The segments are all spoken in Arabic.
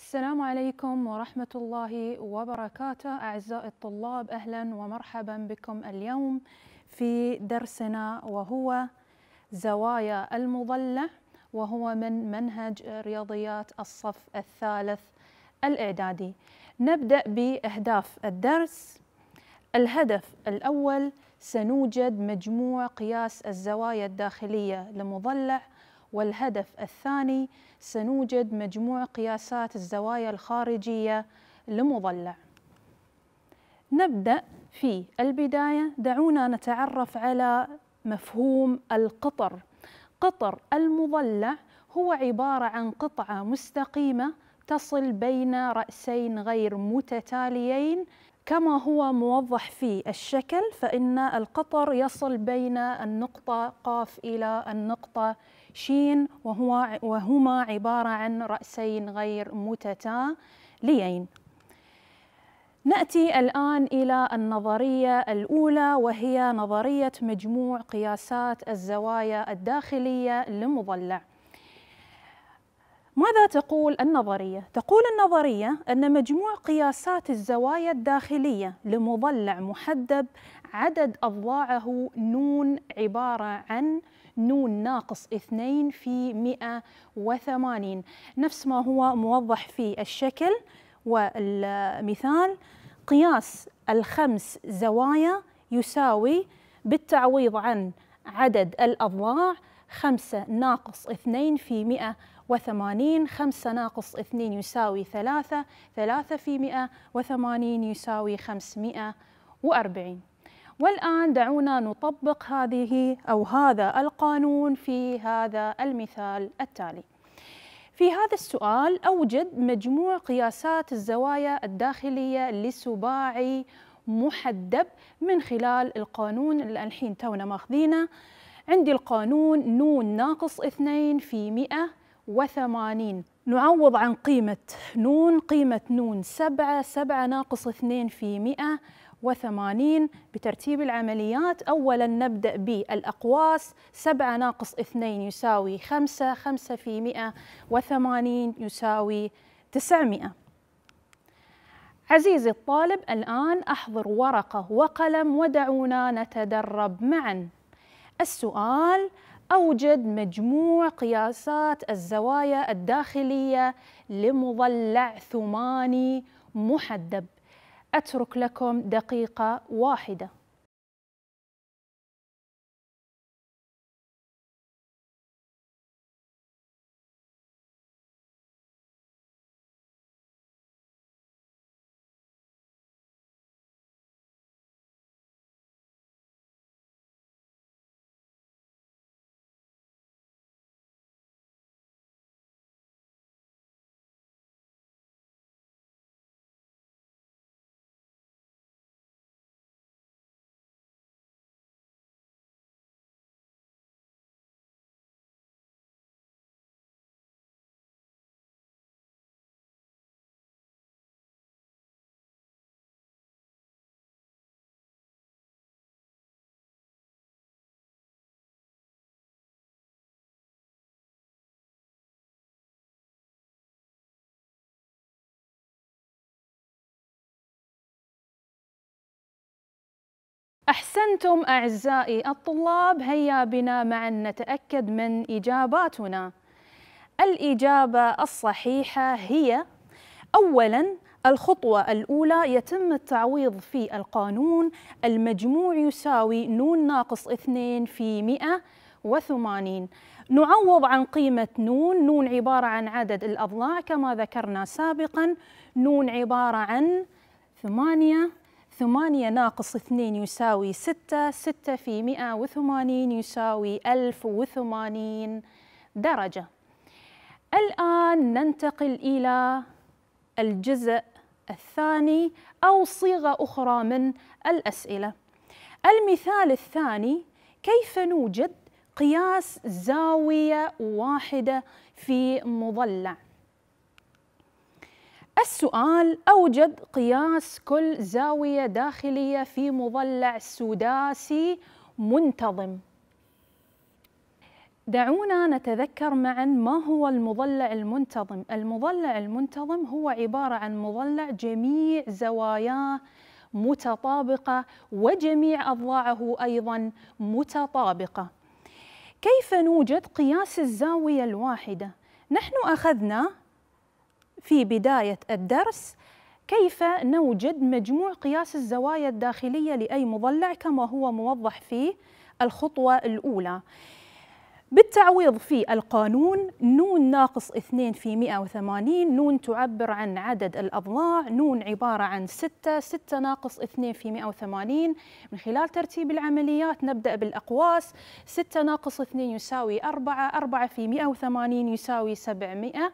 السلام عليكم ورحمة الله وبركاته أعزائي الطلاب أهلا ومرحبا بكم اليوم في درسنا وهو زوايا المضلع وهو من منهج رياضيات الصف الثالث الإعدادي نبدأ بأهداف الدرس الهدف الأول سنوجد مجموع قياس الزوايا الداخلية لمضلع والهدف الثاني سنوجد مجموع قياسات الزوايا الخارجية لمضلع نبدأ في البداية دعونا نتعرف على مفهوم القطر قطر المضلع هو عبارة عن قطعة مستقيمة تصل بين رأسين غير متتاليين كما هو موضح في الشكل فإن القطر يصل بين النقطة قاف إلى النقطة شين وهو وهما عبارة عن رأسين غير متتاليين نأتي الآن إلى النظرية الأولى وهي نظرية مجموع قياسات الزوايا الداخلية لمضلع ماذا تقول النظرية؟ تقول النظرية أن مجموع قياسات الزوايا الداخلية لمضلع محدب عدد أضلاعه نون عبارة عن نون ناقص 2 في 180 نفس ما هو موضح في الشكل والمثال قياس الخمس زوايا يساوي بالتعويض عن عدد الأضلاع 5 ناقص 2 في 180 5 ناقص 2 يساوي 3 3 في 180 يساوي 540 والآن دعونا نطبق هذه أو هذا القانون في هذا المثال التالي في هذا السؤال أوجد مجموع قياسات الزوايا الداخلية لسباعي محدب من خلال القانون اللي الحين تونا ماخذينه عندي القانون نون ناقص اثنين في مئة وثمانين نعوض عن قيمة نون قيمة نون سبعة سبعة ناقص اثنين في مئة وثمانين بترتيب العمليات أولا نبدأ بالأقواس سبعة ناقص اثنين يساوي خمسة خمسة في مئة وثمانين يساوي تسعمائة عزيزي الطالب الآن أحضر ورقة وقلم ودعونا نتدرب معا السؤال أوجد مجموع قياسات الزوايا الداخلية لمضلع ثماني محدب أترك لكم دقيقة واحدة أحسنتم أعزائي الطلاب هيا بنا معا نتأكد من إجاباتنا الإجابة الصحيحة هي أولاً الخطوة الأولى يتم التعويض في القانون المجموع يساوي نون ناقص 2 في 180 نعوض عن قيمة نون نون عبارة عن عدد الأضلاع كما ذكرنا سابقا نون عبارة عن ثمانية ثمانية ناقص اثنين يساوي ستة ستة في مئة وثمانين يساوي ألف وثمانين درجة الآن ننتقل إلى الجزء الثاني أو صيغة أخرى من الأسئلة المثال الثاني كيف نوجد قياس زاوية واحدة في مضلع السؤال أوجد قياس كل زاوية داخلية في مضلع سداسي منتظم دعونا نتذكر معا ما هو المضلع المنتظم المضلع المنتظم هو عبارة عن مضلع جميع زواياه متطابقة وجميع أضلاعه أيضا متطابقة كيف نوجد قياس الزاوية الواحدة؟ نحن أخذنا في بداية الدرس كيف نوجد مجموع قياس الزوايا الداخلية لأي مضلع كما هو موضح في الخطوة الأولى بالتعويض في القانون نون ناقص 2 في 180 نون تعبر عن عدد الأضلاع نون عبارة عن 6 6 ناقص 2 في 180 من خلال ترتيب العمليات نبدأ بالأقواس 6 ناقص 2 يساوي 4 4 في 180 يساوي 700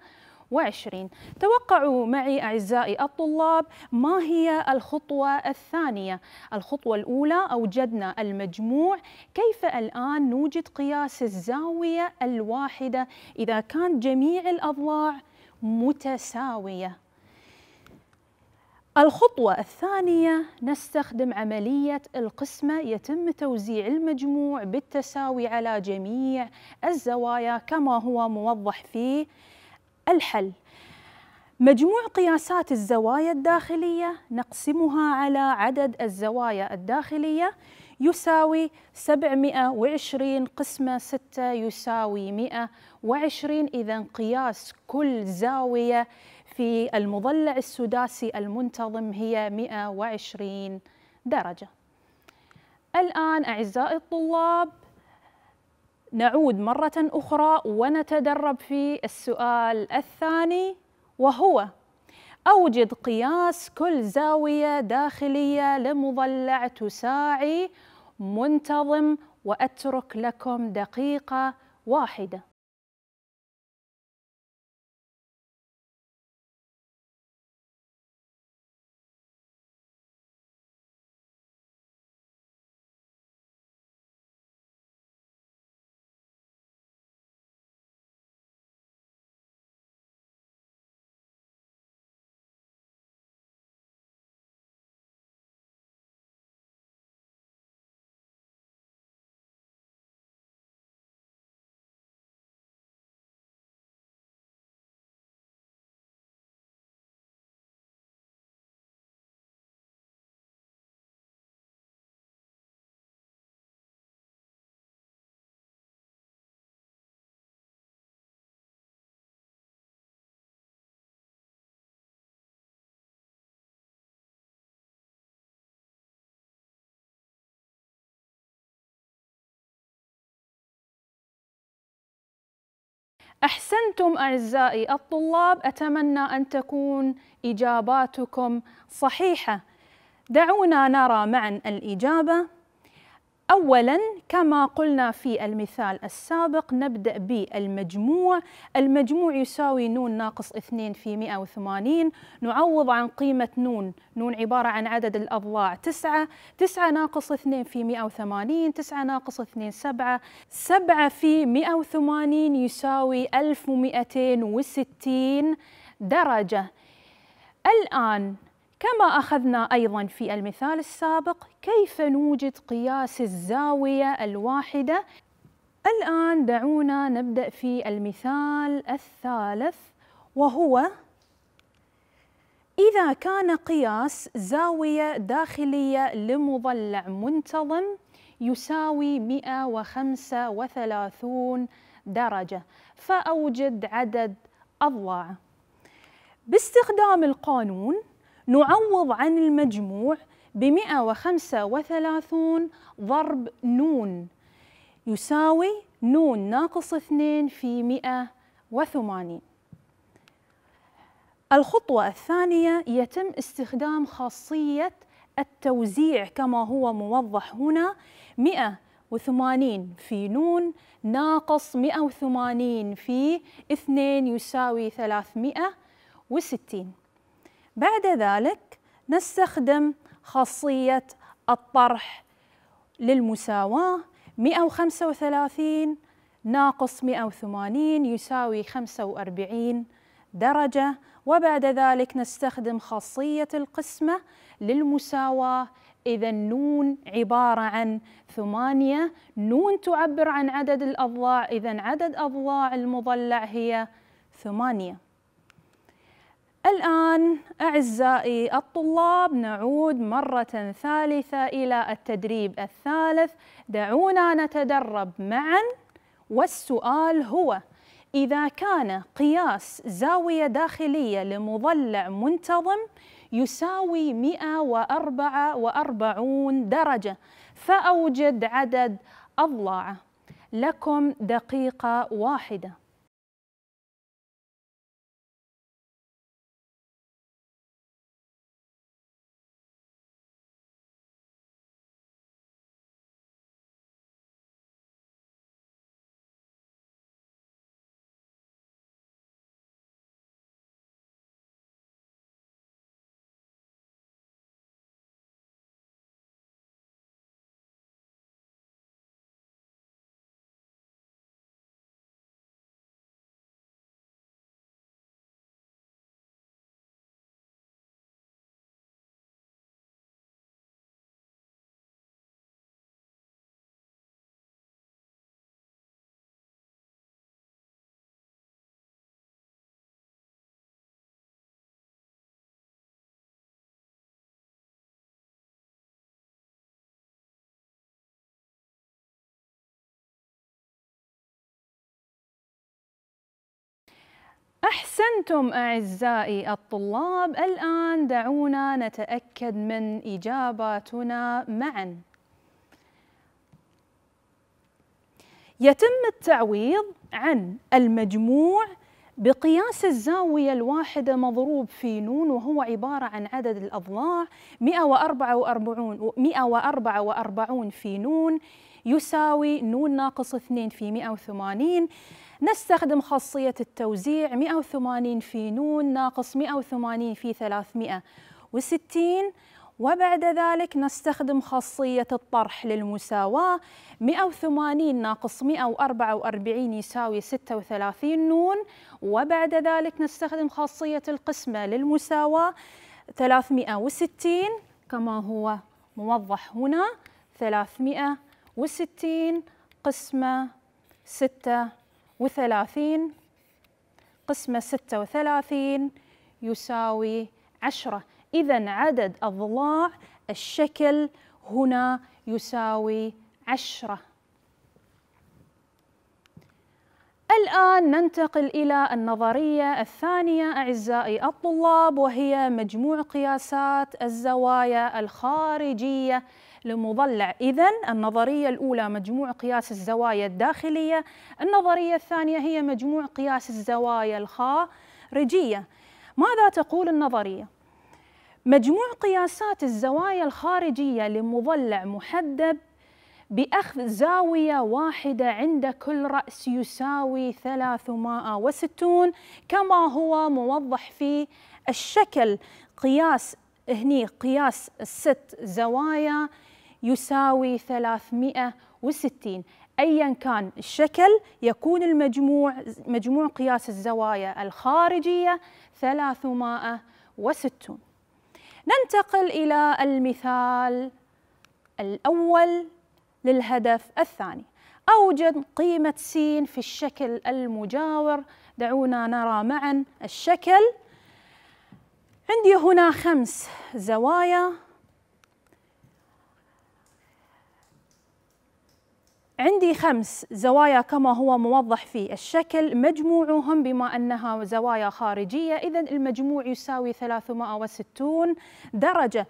2020 توقعوا معي أعزائي الطلاب ما هي الخطوة الثانية الخطوة الأولى أوجدنا المجموع كيف الآن نوجد قياس الزاوية الواحدة إذا كان جميع الأضلاع متساوية الخطوة الثانية نستخدم عملية القسمة يتم توزيع المجموع بالتساوي على جميع الزوايا كما هو موضح فيه الحل مجموع قياسات الزوايا الداخلية نقسمها على عدد الزوايا الداخلية يساوي 720 قسمة 6 يساوي 120 إذا قياس كل زاوية في المضلع السداسي المنتظم هي 120 درجة الآن أعزائي الطلاب نعود مرة أخرى ونتدرب في السؤال الثاني وهو أوجد قياس كل زاوية داخلية لمضلع تساعي منتظم وأترك لكم دقيقة واحدة احسنتم اعزائي الطلاب اتمنى ان تكون اجاباتكم صحيحه دعونا نرى معا الاجابه اولا كما قلنا في المثال السابق نبدا بالمجموع المجموع يساوي نون ناقص 2 في 180 نعوض عن قيمه نون نون عباره عن عدد الاضلاع 9 9 ناقص 2 في 180 9 ناقص 2 7 7 في 180 يساوي 1260 درجه الان كما أخذنا أيضا في المثال السابق كيف نوجد قياس الزاوية الواحدة الآن دعونا نبدأ في المثال الثالث وهو إذا كان قياس زاوية داخلية لمضلع منتظم يساوي 135 درجة فأوجد عدد أضلاع باستخدام القانون نعوض عن المجموع ب 135 ضرب نون يساوي نون ناقص 2 في 180 الخطوة الثانية يتم استخدام خاصية التوزيع كما هو موضح هنا 180 في نون ناقص 180 في 2 يساوي 360 بعد ذلك نستخدم خاصية الطرح للمساواة 135 ناقص 180 يساوي 45 درجة وبعد ذلك نستخدم خاصية القسمة للمساواة إذا النون عبارة عن ثمانية نون تعبر عن عدد الأضلاع إذا عدد أضلاع المضلع هي ثمانية الآن أعزائي الطلاب نعود مرة ثالثة إلى التدريب الثالث دعونا نتدرب معا والسؤال هو إذا كان قياس زاوية داخلية لمضلع منتظم يساوي 144 درجة فأوجد عدد أضلاعه لكم دقيقة واحدة أحسنتم أعزائي الطلاب الآن دعونا نتأكد من إجاباتنا معا يتم التعويض عن المجموع بقياس الزاوية الواحدة مضروب في نون وهو عبارة عن عدد الأضلاع 144 144 في نون يساوي نون ناقص 2 في 180 نستخدم خاصية التوزيع 180 في نون ناقص 180 في 360 وبعد ذلك نستخدم خاصية الطرح للمساواة 180 ناقص 144 يساوي 36 نون وبعد ذلك نستخدم خاصية القسمة للمساواة 360 كما هو موضح هنا 360 وستين قسمة ستة وثلاثين قسمة ستة وثلاثين يساوي عشرة إذا عدد أضلاع الشكل هنا يساوي عشرة الآن ننتقل إلى النظرية الثانية أعزائي الطلاب وهي مجموع قياسات الزوايا الخارجية لمضلع إذا النظرية الأولى مجموع قياس الزوايا الداخلية النظرية الثانية هي مجموع قياس الزوايا الخارجية ماذا تقول النظرية؟ مجموع قياسات الزوايا الخارجية لمضلع محدب بأخذ زاوية واحدة عند كل رأس يساوي 360 كما هو موضح في الشكل قياس هني قياس الست زوايا يساوي 360 ايا كان الشكل يكون المجموع مجموع قياس الزوايا الخارجيه 360 ننتقل الى المثال الاول للهدف الثاني اوجد قيمه س في الشكل المجاور دعونا نرى معا الشكل عندي هنا خمس زوايا عندي خمس زوايا كما هو موضح في الشكل مجموعهم بما أنها زوايا خارجية إذا المجموع يساوي 360 درجة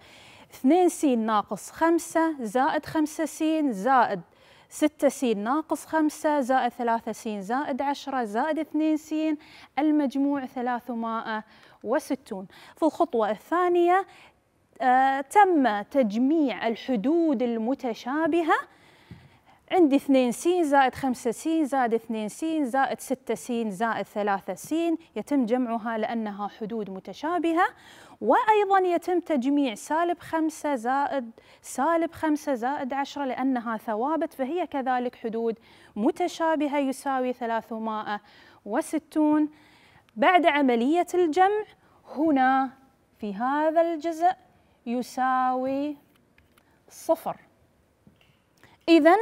2 س ناقص 5 زائد 5 س زائد 6 س ناقص 5 زائد 3 س زائد 10 زائد 2 س المجموع 360 في الخطوة الثانية آه تم تجميع الحدود المتشابهة عندي 2 س زائد 5 س زائد 2 س زائد 6 س زائد 3 س يتم جمعها لأنها حدود متشابهة وأيضا يتم تجميع سالب 5 زائد سالب 5 زائد 10 لأنها ثوابت فهي كذلك حدود متشابهة يساوي 360 بعد عملية الجمع هنا في هذا الجزء يساوي صفر إذا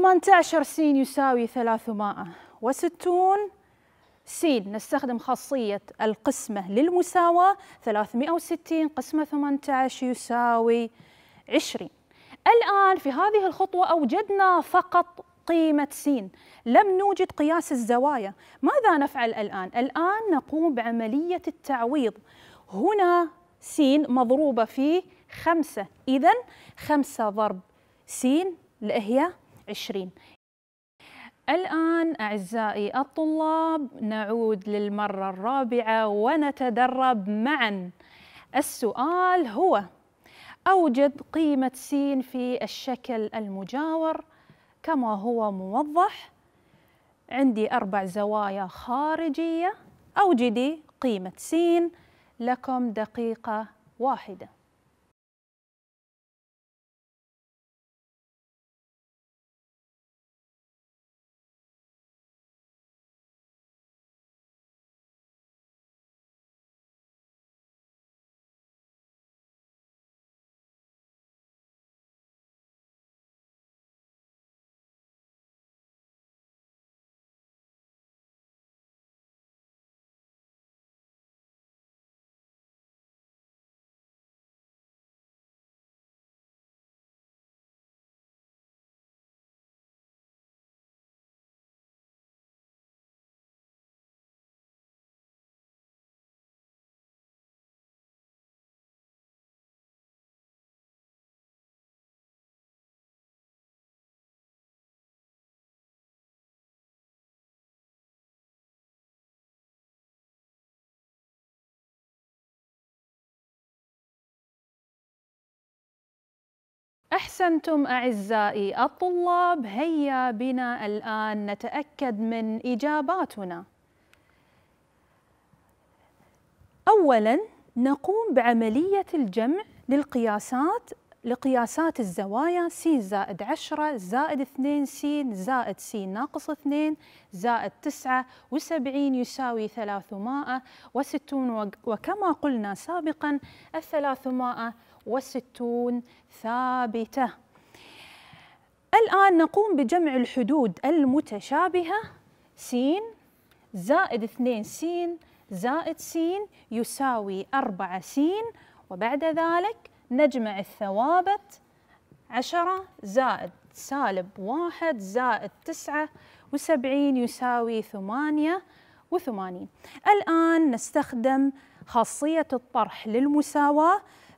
18 سين يساوي 360 سين نستخدم خاصية القسمة للمساواة 360 قسمة 18 يساوي 20 الآن في هذه الخطوة أوجدنا فقط قيمة سين لم نوجد قياس الزوايا ماذا نفعل الآن؟ الآن نقوم بعملية التعويض هنا سين مضروبة في خمسة إذا خمسة ضرب سين هي 2020 الآن أعزائي الطلاب نعود للمرة الرابعة ونتدرب معا السؤال هو أوجد قيمة س في الشكل المجاور كما هو موضح عندي أربع زوايا خارجية أوجدي قيمة س لكم دقيقة واحدة أحسنتم أعزائي الطلاب هيا بنا الآن نتأكد من إجاباتنا أولاً نقوم بعملية الجمع للقياسات لقياسات الزوايا س زائد 10 زائد 2 س زائد س ناقص 2 زائد 79 يساوي 360 وكما قلنا سابقا ال 300 وستون ثابتة الآن نقوم بجمع الحدود المتشابهة س زائد 2 س زائد س يساوي 4 س وبعد ذلك نجمع الثوابت 10 زائد سالب 1 زائد 79 يساوي 88 الآن نستخدم خاصية الطرح للمساواة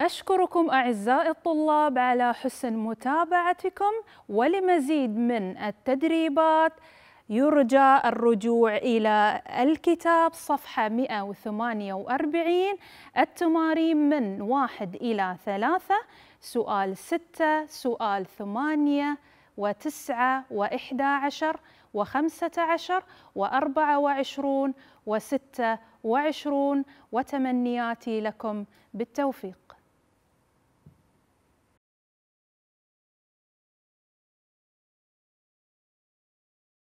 أشكركم أعزائي الطلاب على حسن متابعتكم ولمزيد من التدريبات يرجى الرجوع إلى الكتاب صفحة 148 التمارين من واحد إلى ثلاثة سؤال ستة سؤال ثمانية وتسعة وإحدى عشر وخمسة عشر وأربعة وعشرون وستة وعشرون وتمنياتي لكم بالتوفيق